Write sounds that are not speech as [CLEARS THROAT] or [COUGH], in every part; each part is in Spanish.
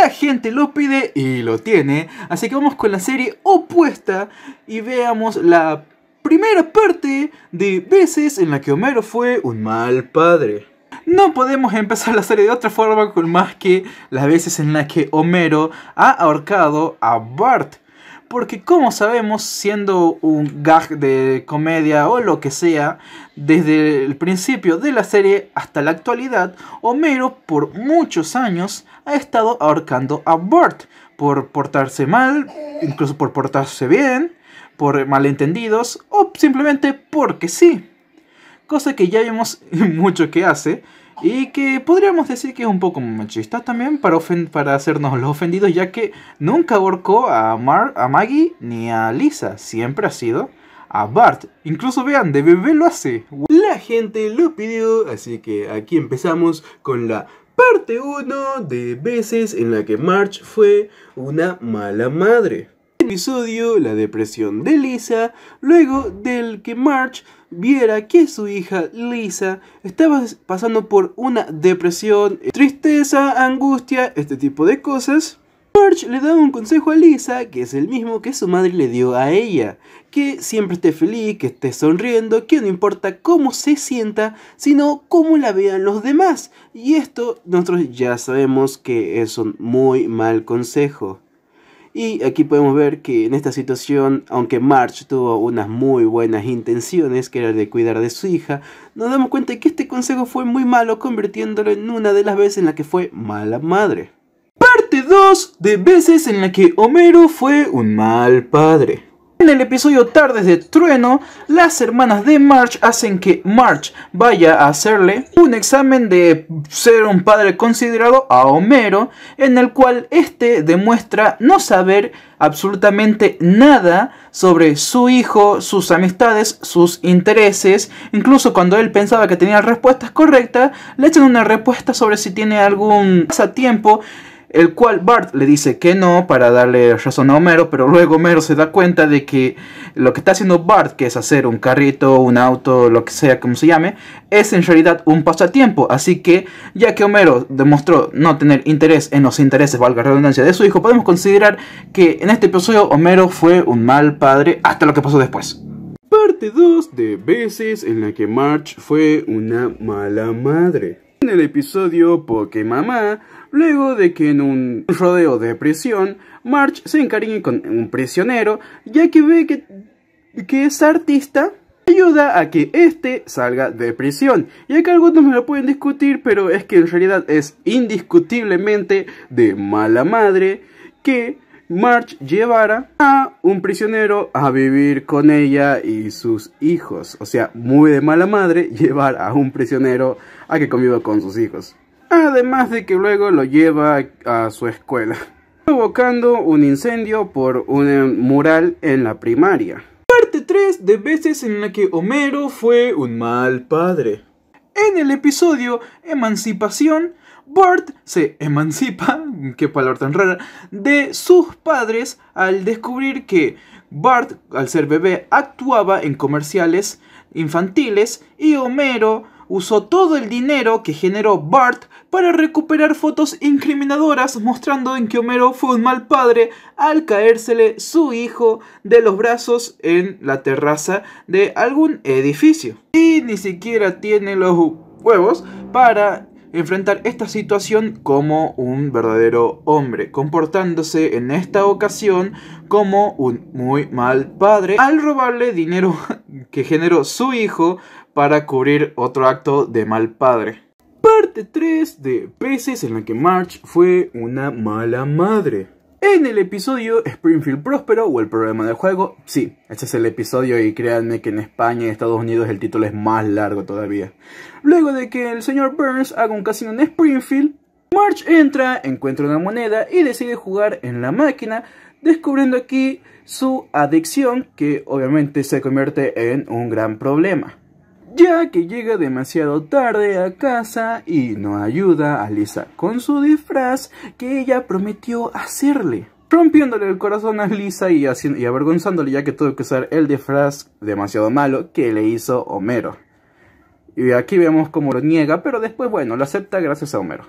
La gente lo pide y lo tiene, así que vamos con la serie opuesta y veamos la primera parte de veces en la que Homero fue un mal padre. No podemos empezar la serie de otra forma con más que las veces en las que Homero ha ahorcado a Bart porque como sabemos, siendo un gag de comedia o lo que sea, desde el principio de la serie hasta la actualidad, Homero por muchos años ha estado ahorcando a Bart por portarse mal, incluso por portarse bien, por malentendidos o simplemente porque sí. Cosa que ya vemos [LAUGHS] mucho que hace y que podríamos decir que es un poco machista también para, para hacernos los ofendidos, ya que nunca ahorcó a, a Maggie ni a Lisa, siempre ha sido a Bart. Incluso vean, de bebé lo hace. La gente lo pidió, así que aquí empezamos con la parte 1 de veces en la que March fue una mala madre episodio, la depresión de Lisa, luego del que March viera que su hija Lisa estaba pasando por una depresión, eh, tristeza, angustia, este tipo de cosas. march le da un consejo a Lisa, que es el mismo que su madre le dio a ella, que siempre esté feliz, que esté sonriendo, que no importa cómo se sienta, sino cómo la vean los demás. Y esto nosotros ya sabemos que es un muy mal consejo. Y aquí podemos ver que en esta situación, aunque March tuvo unas muy buenas intenciones, que era de cuidar de su hija, nos damos cuenta que este consejo fue muy malo, convirtiéndolo en una de las veces en la que fue mala madre. Parte 2 de veces en la que Homero fue un mal padre. En el episodio Tardes de Trueno, las hermanas de March hacen que March vaya a hacerle un examen de ser un padre considerado a Homero, en el cual este demuestra no saber absolutamente nada sobre su hijo, sus amistades, sus intereses. Incluso cuando él pensaba que tenía respuestas correctas, le echan una respuesta sobre si tiene algún pasatiempo el cual Bart le dice que no para darle razón a Homero, pero luego Homero se da cuenta de que lo que está haciendo Bart, que es hacer un carrito, un auto, lo que sea como se llame, es en realidad un pasatiempo. Así que ya que Homero demostró no tener interés en los intereses, valga la redundancia, de su hijo, podemos considerar que en este episodio Homero fue un mal padre hasta lo que pasó después. Parte 2 de veces en la que March fue una mala madre. En el episodio Pokémon Mamá, luego de que en un rodeo de prisión, March se encariñe con un prisionero, ya que ve que, que es artista ayuda a que este salga de prisión. Y que algunos me lo pueden discutir, pero es que en realidad es indiscutiblemente de mala madre que March llevara a un prisionero a vivir con ella y sus hijos. O sea, muy de mala madre [LAUGHS] llevar a un prisionero a que conviva con sus hijos además de que luego lo lleva a su escuela, [LAUGHS] provocando un incendio por un mural en la primaria. Parte 3 de veces en la que Homero fue un mal padre. En el episodio Emancipación, Bart se emancipa, [LAUGHS] qué palabra tan rara, de sus padres al descubrir que Bart, al ser bebé, actuaba en comerciales infantiles y Homero usó todo el dinero que generó Bart para recuperar fotos incriminadoras mostrando en que Homero fue un mal padre al caérsele su hijo de los brazos en la terraza de algún edificio. Y ni siquiera tiene los huevos para enfrentar esta situación como un verdadero hombre, comportándose en esta ocasión como un muy mal padre al robarle dinero [LAUGHS] que generó su hijo para cubrir otro acto de mal padre. Parte 3 de Peces en la que March fue una mala madre. En el episodio Springfield Próspero o el Problema del juego, sí, ese es el episodio y créanme que en España y Estados Unidos el título es más largo todavía. Luego de que el señor Burns haga un casino en Springfield, March entra, encuentra una moneda y decide jugar en la máquina, descubriendo aquí su adicción que obviamente se convierte en un gran problema ya que llega demasiado tarde a casa y no ayuda a Lisa con su disfraz que ella prometió hacerle. Rompiéndole el corazón a Lisa y, avergonzándole ya que tuvo que usar el disfraz demasiado malo que le hizo Homero. Y aquí vemos cómo lo niega, pero después bueno, lo acepta gracias a Homero.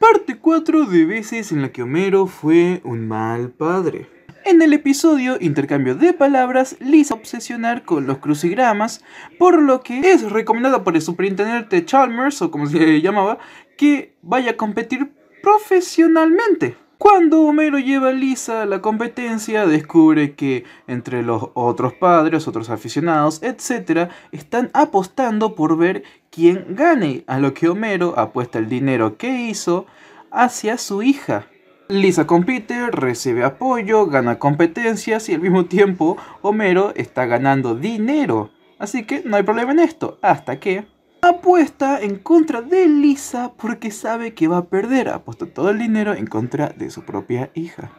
Parte 4 de veces en la que Homero fue un mal padre. En el episodio Intercambio de Palabras, Lisa obsesionar con los crucigramas, por lo que es recomendado por el superintendente Chalmers, o como se llamaba, que vaya a competir profesionalmente. Cuando Homero lleva a Lisa a la competencia, descubre que entre los otros padres, otros aficionados, etc., están apostando por ver quién gane, a lo que Homero apuesta el dinero que hizo hacia su hija. Lisa compite, recibe apoyo, gana competencias y al mismo tiempo Homero está ganando dinero. Así que no hay problema en esto, hasta que apuesta en contra de Lisa porque sabe que va a perder. Apuesta todo el dinero en contra de su propia hija.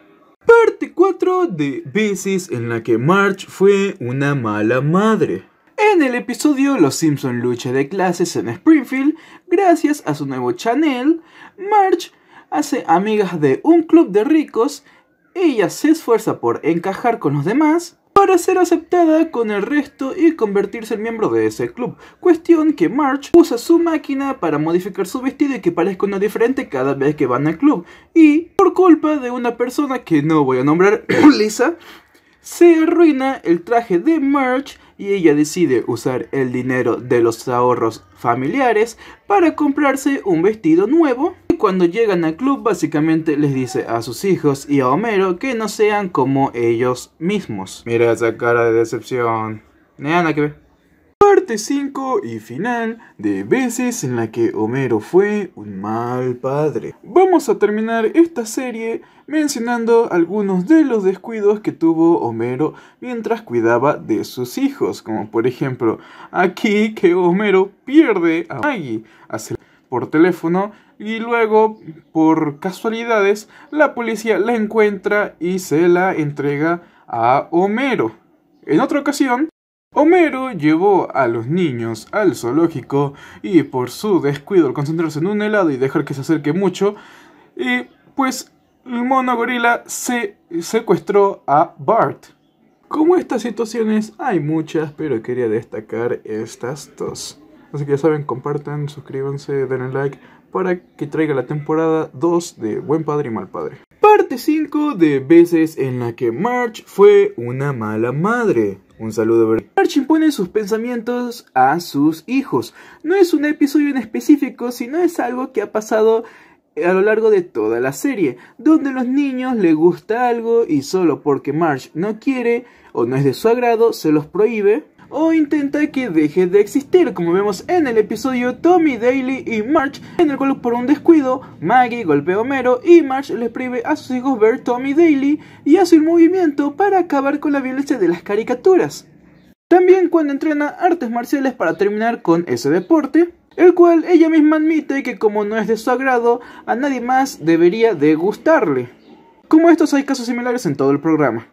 Parte 4 de veces en la que Marge fue una mala madre. En el episodio Los Simpson lucha de clases en Springfield, gracias a su nuevo Chanel, Marge hace amigas de un club de ricos, ella se esfuerza por encajar con los demás para ser aceptada con el resto y convertirse en miembro de ese club. Cuestión que March usa su máquina para modificar su vestido y que parezca uno diferente cada vez que van al club. Y por culpa de una persona que no voy a nombrar, [CLEARS THROAT] Lisa, se arruina el traje de March y ella decide usar el dinero de los ahorros familiares para comprarse un vestido nuevo cuando llegan al club básicamente les dice a sus hijos y a Homero que no sean como ellos mismos. Mira esa cara de decepción. Nada que ver. Parte 5 y final de veces en la que Homero fue un mal padre. Vamos a terminar esta serie mencionando algunos de los descuidos que tuvo Homero mientras cuidaba de sus hijos, como por ejemplo aquí que Homero pierde a Maggie por teléfono y luego, por casualidades, la policía la encuentra y se la entrega a Homero. En otra ocasión, Homero llevó a los niños al zoológico y por su descuido al concentrarse en un helado y dejar que se acerque mucho, y pues el mono gorila se secuestró a Bart. Como estas situaciones hay muchas, pero quería destacar estas dos. Así que ya saben, compartan, suscríbanse, denle like para que traiga la temporada 2 de Buen Padre y Mal Padre. Parte 5 de veces en la que March fue una mala madre. Un saludo verde. March impone sus pensamientos a sus hijos. No es un episodio en específico, sino es algo que ha pasado a lo largo de toda la serie, donde a los niños les gusta algo y solo porque March no quiere o no es de su agrado, se los prohíbe o intenta que deje de existir, como vemos en el episodio Tommy, Daly y March, en el cual por un descuido, Maggie golpea a Homero y March les prive a sus hijos ver Tommy Daly y hace un movimiento para acabar con la violencia de las caricaturas. También cuando entrena artes marciales para terminar con ese deporte, el cual ella misma admite que como no es de su agrado, a nadie más debería de gustarle. Como estos hay casos similares en todo el programa.